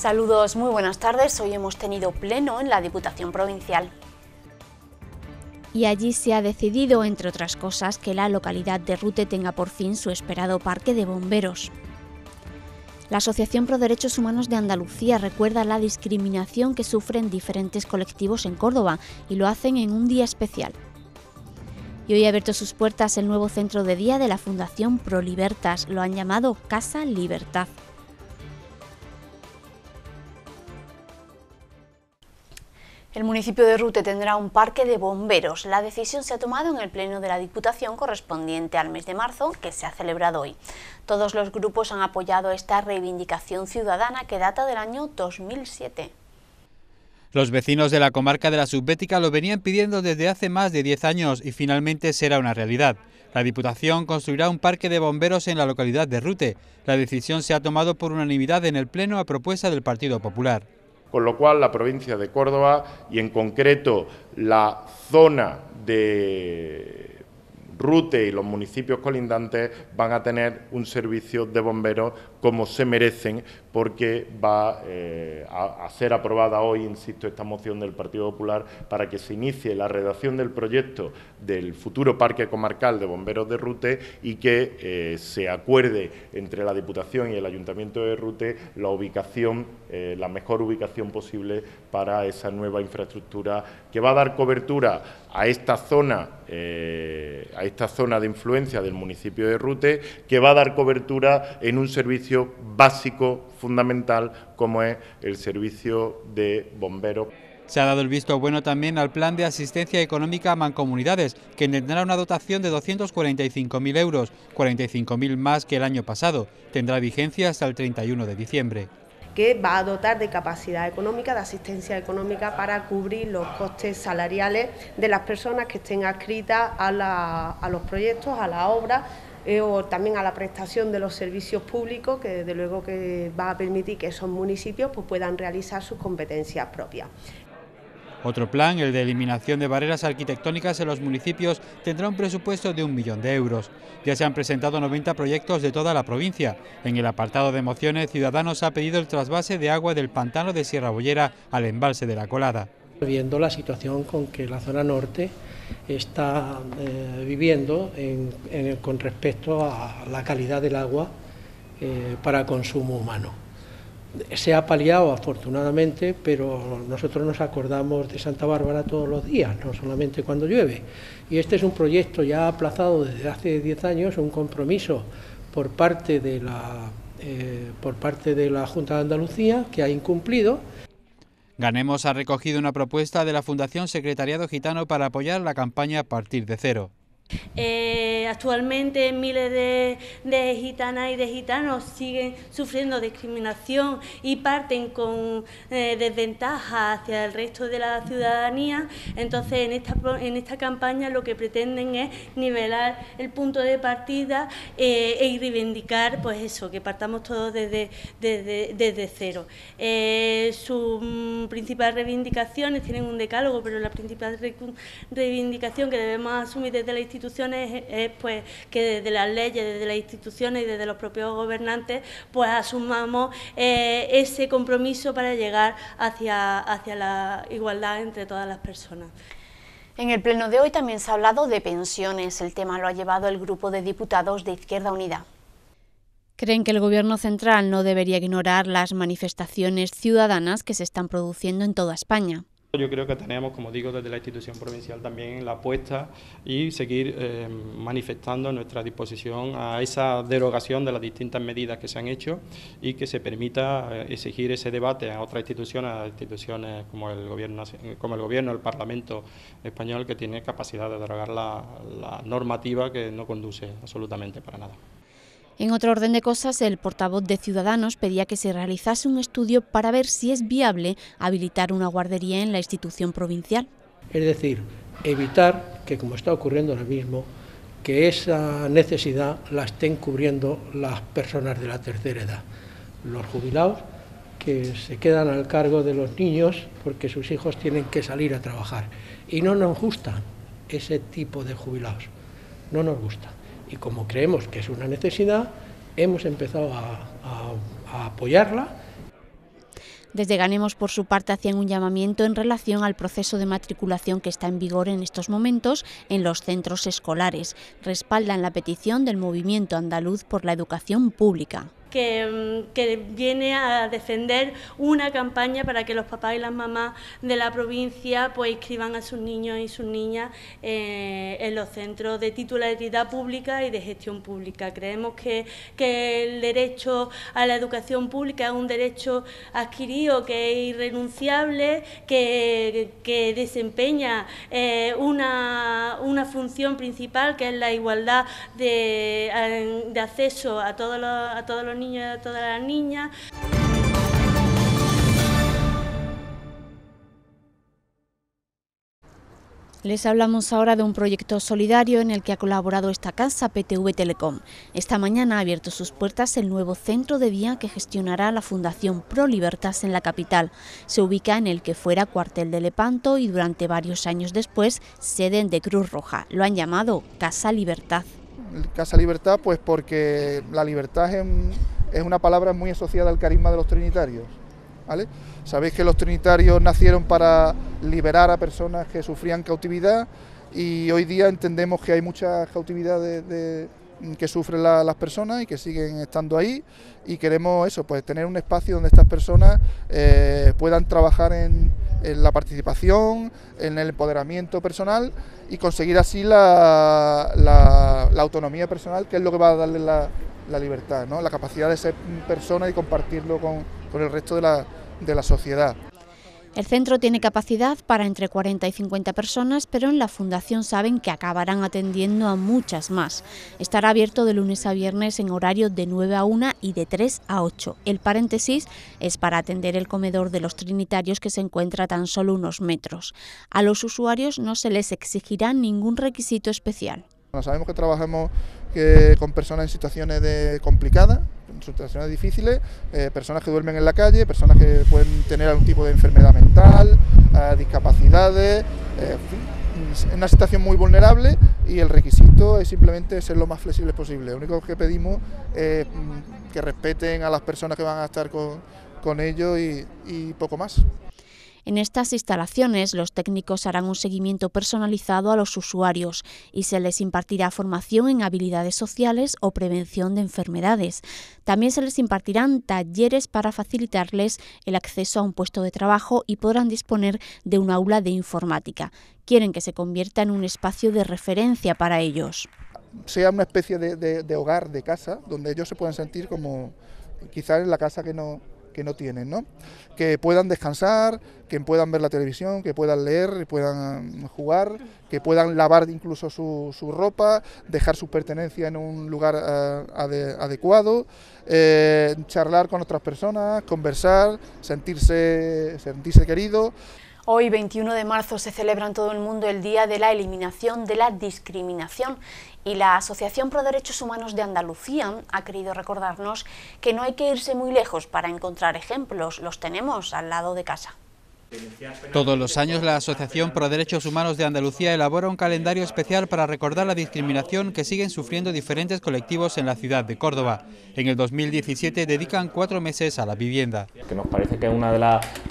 Saludos, muy buenas tardes. Hoy hemos tenido pleno en la Diputación Provincial. Y allí se ha decidido, entre otras cosas, que la localidad de Rute tenga por fin su esperado parque de bomberos. La Asociación Pro Derechos Humanos de Andalucía recuerda la discriminación que sufren diferentes colectivos en Córdoba y lo hacen en un día especial. Y hoy ha abierto sus puertas el nuevo centro de día de la Fundación Pro Libertas, lo han llamado Casa Libertad. El municipio de Rute tendrá un parque de bomberos. La decisión se ha tomado en el pleno de la Diputación correspondiente al mes de marzo, que se ha celebrado hoy. Todos los grupos han apoyado esta reivindicación ciudadana que data del año 2007. Los vecinos de la comarca de la Subbética lo venían pidiendo desde hace más de 10 años y finalmente será una realidad. La Diputación construirá un parque de bomberos en la localidad de Rute. La decisión se ha tomado por unanimidad en el pleno a propuesta del Partido Popular con lo cual la provincia de Córdoba y en concreto la zona de Rute y los municipios colindantes van a tener un servicio de bomberos como se merecen porque va eh, a, ser aprobada hoy, insisto, esta moción del Partido Popular para que se inicie la redacción del proyecto del futuro Parque Comarcal de Bomberos de Rute y que eh, se acuerde entre la Diputación y el Ayuntamiento de Rute la ubicación eh, la mejor ubicación posible para esa nueva infraestructura que va a dar cobertura a esta zona, eh, a esta zona de influencia del municipio de Rute, que va a dar cobertura en un servicio básico fundamental como es el servicio de bomberos. Se ha dado el visto bueno también al plan de asistencia económica a mancomunidades, que tendrá una dotación de 245.000 euros, 45.000 más que el año pasado. Tendrá vigencia hasta el 31 de diciembre que va a dotar de capacidad económica, de asistencia económica para cubrir los costes salariales de las personas que estén adscritas a, los proyectos, a la obra eh, o también a la prestación de los servicios públicos, que desde luego que va a permitir que esos municipios pues, puedan realizar sus competencias propias. Otro plan, el de eliminación de barreras arquitectónicas en los municipios, tendrá un presupuesto de un millón de euros. Ya se han presentado 90 proyectos de toda la provincia. En el apartado de mociones, Ciudadanos ha pedido el trasvase de agua del pantano de Sierra Bollera al embalse de la Colada. Viendo la situación con que la zona norte está eh, viviendo con respecto a la calidad del agua eh, para consumo humano se ha paliado afortunadamente, pero nosotros nos acordamos de Santa Bárbara todos los días, no solamente cuando llueve. Y este es un proyecto ya aplazado desde hace 10 años, un compromiso por parte de la, eh, por parte de la Junta de Andalucía que ha incumplido. Ganemos ha recogido una propuesta de la Fundación Secretariado Gitano para apoyar la campaña a partir de cero. Eh, actualmente miles de, gitanas y de gitanos siguen sufriendo discriminación y parten con desventajas eh, desventaja hacia el resto de la ciudadanía. Entonces, en esta, en esta campaña lo que pretenden es nivelar el punto de partida y eh, e reivindicar, pues eso, que partamos todos desde, desde, cero. Sus principales reivindicaciones tienen un decálogo, pero la principal reivindicación que debemos asumir desde la institución instituciones es eh, eh, pues que desde las leyes, desde las instituciones y desde los propios gobernantes, pues asumamos eh, ese compromiso para llegar hacia, hacia la igualdad entre todas las personas. En el pleno de hoy también se ha hablado de pensiones. El tema lo ha llevado el grupo de diputados de Izquierda Unida. Creen que el Gobierno central no debería ignorar las manifestaciones ciudadanas que se están produciendo en toda España. Yo creo que tenemos, como digo, desde la institución provincial también la apuesta y seguir eh, manifestando nuestra disposición a esa derogación de las distintas medidas que se han hecho y que se permita eh, exigir ese debate a otras instituciones, a instituciones como el gobierno, como el gobierno, Parlamento español, que tiene capacidad de derogar la normativa que no conduce absolutamente para nada. En otro orden de cosas, el portavoz de Ciudadanos pedía que se realizase un estudio para ver si es viable habilitar una guardería en la institución provincial. Es decir, evitar que, como está ocurriendo ahora mismo, que esa necesidad la estén cubriendo las personas de la tercera edad, los jubilados que se quedan al cargo de los niños porque sus hijos tienen que salir a trabajar. Y no nos gusta ese tipo de jubilados, no nos gusta y como creemos que es una necesidad, hemos empezado a, apoyarla. Desde Ganemos, por su parte, hacían un llamamiento en relación al proceso de matriculación que está en vigor en estos momentos en los centros escolares. Respaldan la petición del Movimiento Andaluz por la Educación Pública. Mm, que, viene a defender una campaña para que los papás y las mamás de la provincia pues inscriban a sus niños y sus niñas eh, en los centros de titularidad pública y de gestión pública. Creemos que, el derecho a la educación pública es un derecho adquirido que es irrenunciable, que, desempeña eh, una, función principal que es la igualdad de, acceso a todos a todos los niños de todas las Les hablamos ahora de un proyecto solidario en el que ha colaborado esta casa PTV Telecom. Esta mañana ha abierto sus puertas el nuevo centro de día que gestionará la Fundación Pro Libertas en la capital. Se ubica en el que fuera cuartel de Lepanto y durante varios años después sede de Cruz Roja. Lo han llamado Casa Libertad. Casa Libertad, pues porque la libertad es, una palabra muy asociada al carisma de los trinitarios. ¿Vale? Sabéis que los trinitarios nacieron para liberar a personas que sufrían cautividad y hoy día entendemos que hay mucha cautividad de, que sufren las personas y que siguen estando ahí y queremos eso, pues tener un espacio donde estas personas eh, puedan trabajar en, en la participación, en el empoderamiento personal y conseguir así la, autonomía personal, que es lo que va a darle la, la libertad, ¿no? la capacidad de ser persona y compartirlo con, con el resto de la, de la sociedad. El centro tiene capacidad para entre 40 y 50 personas, pero en la fundación saben que acabarán atendiendo a muchas más. Estará abierto de lunes a viernes en horario de 9 a 1 y de 3 a 8. El paréntesis es para atender el comedor de los trinitarios que se encuentra tan solo unos metros. A los usuarios no se les exigirá ningún requisito especial. sabemos que con personas en situaciones complicadas, en situaciones difíciles, eh, personas que duermen en la calle, personas que pueden tener algún tipo de enfermedad mental, eh, discapacidades, eh, en una situación muy vulnerable y el requisito es simplemente ser lo más flexibles posible. Lo único que pedimos es mm, que respeten a las personas que van a estar con, ellos y poco más. En estas instalaciones, los técnicos harán un seguimiento personalizado a los usuarios y se les impartirá formación en habilidades sociales o prevención de enfermedades. También se les impartirán talleres para facilitarles el acceso a un puesto de trabajo y podrán disponer de un aula de informática. Quieren que se convierta en un espacio de referencia para ellos. Sea una especie de, hogar, de casa, donde ellos se puedan sentir como quizás en la casa que no que no tienen, ¿no? Que puedan descansar, que puedan ver la televisión, que puedan leer, que puedan mm, jugar, que puedan lavar incluso su, ropa, dejar su pertenencia en un lugar eh, adecuado, eh, charlar con otras personas, conversar, sentirse, sentirse querido. Hoy, 21 de marzo, se celebra en todo el mundo el Día de la Eliminación de la Discriminación y la Asociación Pro Derechos Humanos de Andalucía ha querido recordarnos que no hay que irse muy lejos para encontrar ejemplos, los tenemos al lado de casa. Todos los años la Asociación Pro Derechos Humanos de Andalucía elabora un calendario especial para recordar la discriminación que siguen sufriendo diferentes colectivos en la ciudad de Córdoba. En el 2017 dedican cuatro meses a la vivienda. Que nos parece que es uno de,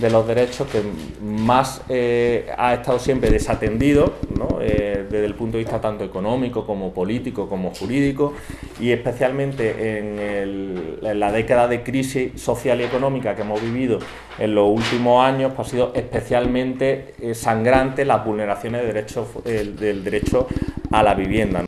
de los derechos que más eh, ha estado siempre desatendido eh, desde el punto de vista tanto económico como político como jurídico y especialmente en, la década de crisis social y económica que hemos vivido en los últimos años pues ha sido especialmente eh, sangrante las vulneraciones del derecho a la vivienda.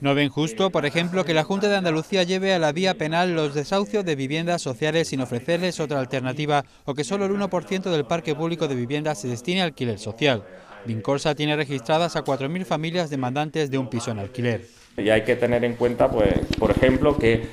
No ven justo, por ejemplo, que la Junta de Andalucía lleve a la vía penal los desahucios de viviendas sociales sin ofrecerles otra alternativa o que solo el 1% del parque público de viviendas se destine a alquiler social. Vincorsa tiene registradas a 4.000 familias demandantes de un piso en alquiler. Y hay que tener en cuenta, pues, por ejemplo, que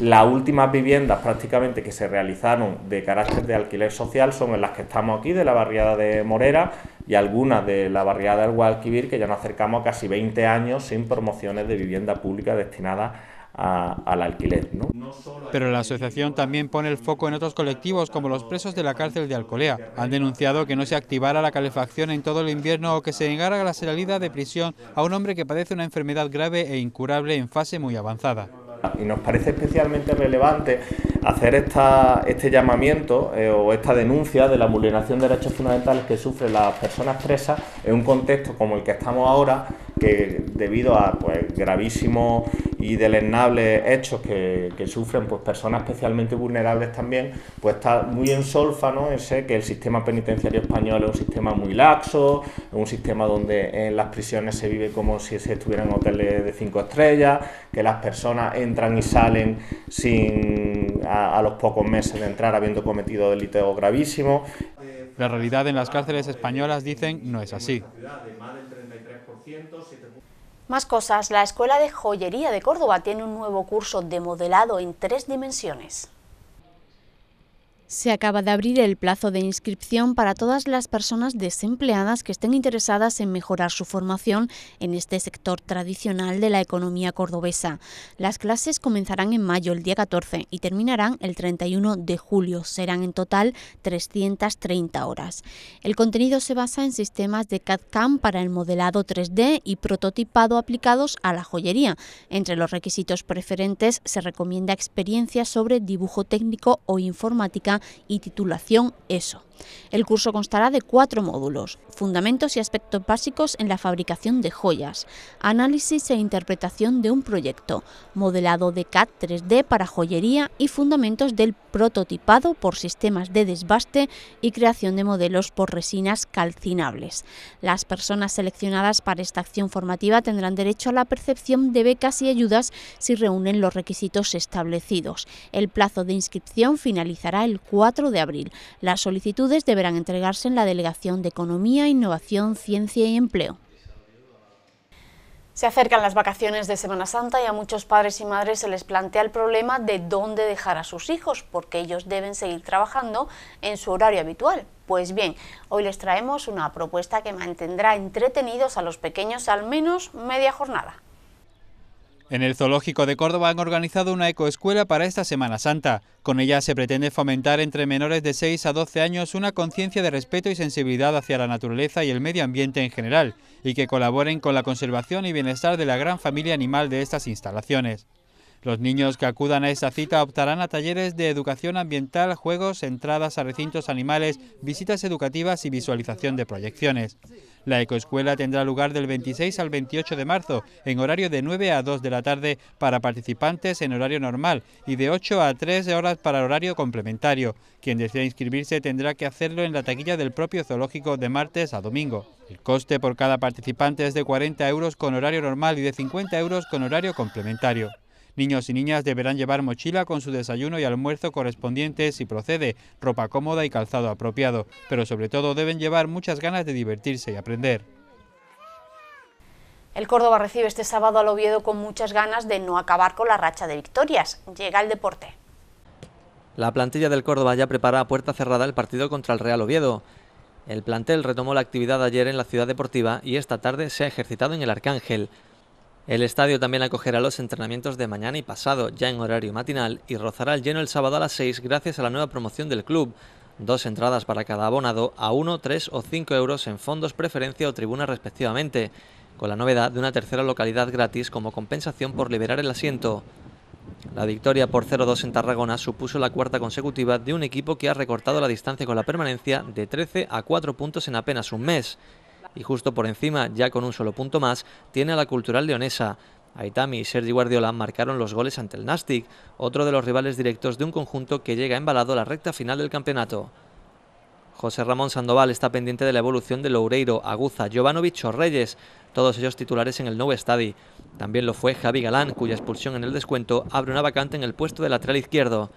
las últimas viviendas prácticamente que se realizaron de carácter de alquiler social son en las que estamos aquí, de la barriada de Morera y algunas de la barriada del Guadalquivir, que ya nos acercamos a casi 20 años sin promociones de vivienda pública destinada al alquiler. Pero la asociación también pone el foco en otros colectivos, como los presos de la cárcel de Alcolea. Han denunciado que no se activara la calefacción en todo el invierno o que se negara la salida de prisión a un hombre que padece una enfermedad grave e incurable en fase muy avanzada. Y nos parece especialmente relevante hacer este llamamiento eh, o esta denuncia de la vulneración de derechos fundamentales que sufren las personas presas en un contexto como el que estamos ahora, que debido a pues, gravísimos y deleznables hechos que, sufren pues, personas especialmente vulnerables también, pues está muy en ¿no?... ese que el sistema penitenciario español es un sistema muy laxo, un sistema donde en las prisiones se vive como si se estuvieran hoteles de cinco estrellas, que las personas entran y salen sin a, a los pocos meses de entrar habiendo cometido delitos gravísimos. La realidad en las cárceles españolas, dicen, no es así. Más cosas, la Escuela de Joyería de Córdoba tiene un nuevo curso de modelado en tres dimensiones. Se acaba de abrir el plazo de inscripción para todas las personas desempleadas que estén interesadas en mejorar su formación en este sector tradicional de la economía cordobesa. Las clases comenzarán en mayo, el día 14, y terminarán el 31 de julio. Serán en total 330 horas. El contenido se basa en sistemas de CAD-CAM para el modelado 3D y prototipado aplicados a la joyería. Entre los requisitos preferentes se recomienda experiencia sobre dibujo técnico o informática y titulación ESO. El curso constará de cuatro módulos, fundamentos y aspectos básicos en la fabricación de joyas, análisis e interpretación de un proyecto, modelado de CAD 3D para joyería y fundamentos del prototipado por sistemas de desbaste y creación de modelos por resinas calcinables. Las personas seleccionadas para esta acción formativa tendrán derecho a la percepción de becas y ayudas si reúnen los requisitos establecidos. El plazo de inscripción finalizará el 4 de abril. La solicitud deberán entregarse en la Delegación de Economía, Innovación, Ciencia y Empleo. Se acercan las vacaciones de Semana Santa y a muchos padres y madres se les plantea el problema de dónde dejar a sus hijos, porque ellos deben seguir trabajando en su horario habitual. Pues bien, hoy les traemos una propuesta que mantendrá entretenidos a los pequeños al menos media jornada. En el Zoológico de Córdoba han organizado una ecoescuela para esta Semana Santa. Con ella se pretende fomentar entre menores de 6 a 12 años una conciencia de respeto y sensibilidad hacia la naturaleza y el medio ambiente en general, y que colaboren con la conservación y bienestar de la gran familia animal de estas instalaciones. Los niños que acudan a esta cita optarán a talleres de educación ambiental, juegos, entradas a recintos animales, visitas educativas y visualización de proyecciones. La ecoescuela tendrá lugar del 26 al 28 de marzo, en horario de 9 a 2 de la tarde para participantes en horario normal y de 8 a 3 horas para horario complementario. Quien desea inscribirse tendrá que hacerlo en la taquilla del propio zoológico de martes a domingo. El coste por cada participante es de 40 euros con horario normal y de 50 euros con horario complementario. Niños y niñas deberán llevar mochila con su desayuno y almuerzo correspondientes si procede, ropa cómoda y calzado apropiado, pero sobre todo deben llevar muchas ganas de divertirse y aprender. El Córdoba recibe este sábado al Oviedo con muchas ganas de no acabar con la racha de victorias. Llega el deporte. La plantilla del Córdoba ya prepara a puerta cerrada el partido contra el Real Oviedo. El plantel retomó la actividad ayer en la ciudad deportiva y esta tarde se ha ejercitado en el Arcángel. El estadio también acogerá los entrenamientos de mañana y pasado, ya en horario matinal, y rozará el lleno el sábado a las 6 gracias a la nueva promoción del club. Dos entradas para cada abonado a 1, 3 o 5 euros en fondos preferencia o tribuna respectivamente, con la novedad de una tercera localidad gratis como compensación por liberar el asiento. La victoria por 0-2 en Tarragona supuso la cuarta consecutiva de un equipo que ha recortado la distancia con la permanencia de 13 a 4 puntos en apenas un mes y justo por encima, ya con un solo punto más, tiene a la Cultural Leonesa. Aitami y Sergi Guardiola marcaron los goles ante el Nastic, otro de los rivales directos de un conjunto que llega embalado a la recta final del campeonato. José Ramón Sandoval está pendiente de la evolución de Loureiro, Aguza, Jovanovic o Reyes, todos ellos titulares en el nuevo estadio. También lo fue Javi Galán, cuya expulsión en el descuento abre una vacante en el puesto de lateral izquierdo.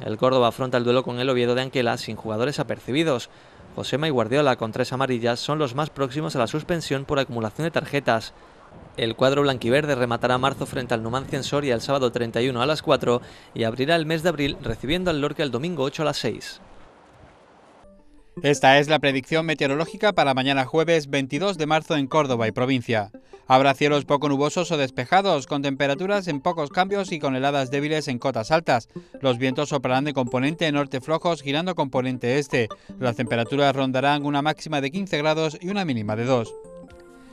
El Córdoba afronta el duelo con el Oviedo de Anquela sin jugadores apercibidos. Josema y Guardiola con tres amarillas son los más próximos a la suspensión por acumulación de tarjetas. El cuadro blanquiverde rematará marzo frente al Numancia en Soria el sábado 31 a las 4 y abrirá el mes de abril recibiendo al Lorca el domingo 8 a las 6. Esta es la predicción meteorológica para mañana jueves 22 de marzo en Córdoba y provincia. Habrá cielos poco nubosos o despejados, con temperaturas en pocos cambios y con heladas débiles en cotas altas. Los vientos soplarán de componente norte flojos, girando componente este. Las temperaturas rondarán una máxima de 15 grados y una mínima de 2.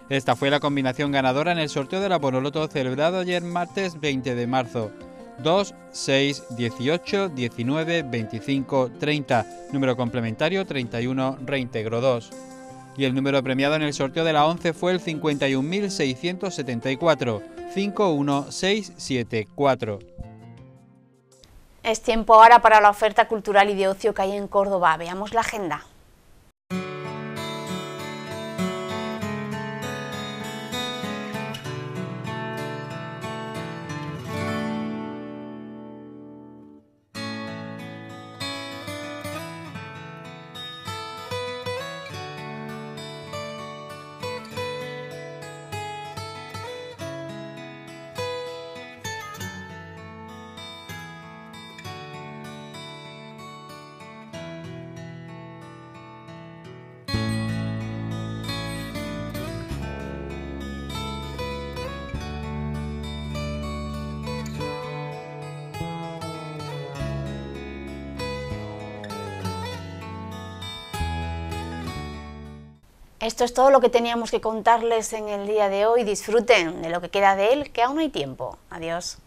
Esta fue la combinación ganadora en el sorteo de la Bonoloto celebrado ayer martes 20 de marzo. 2, 6, 18, 19, 25, 30, número complementario 31, reintegro 2. Y el número premiado en el sorteo de la 11 fue el 51.674, 51674. Es tiempo ahora para la oferta cultural y de ocio que hay en Córdoba. Veamos la agenda. Esto es todo lo que teníamos que contarles en el día de hoy. Disfruten de lo que queda de él, que aún hay tiempo. Adiós.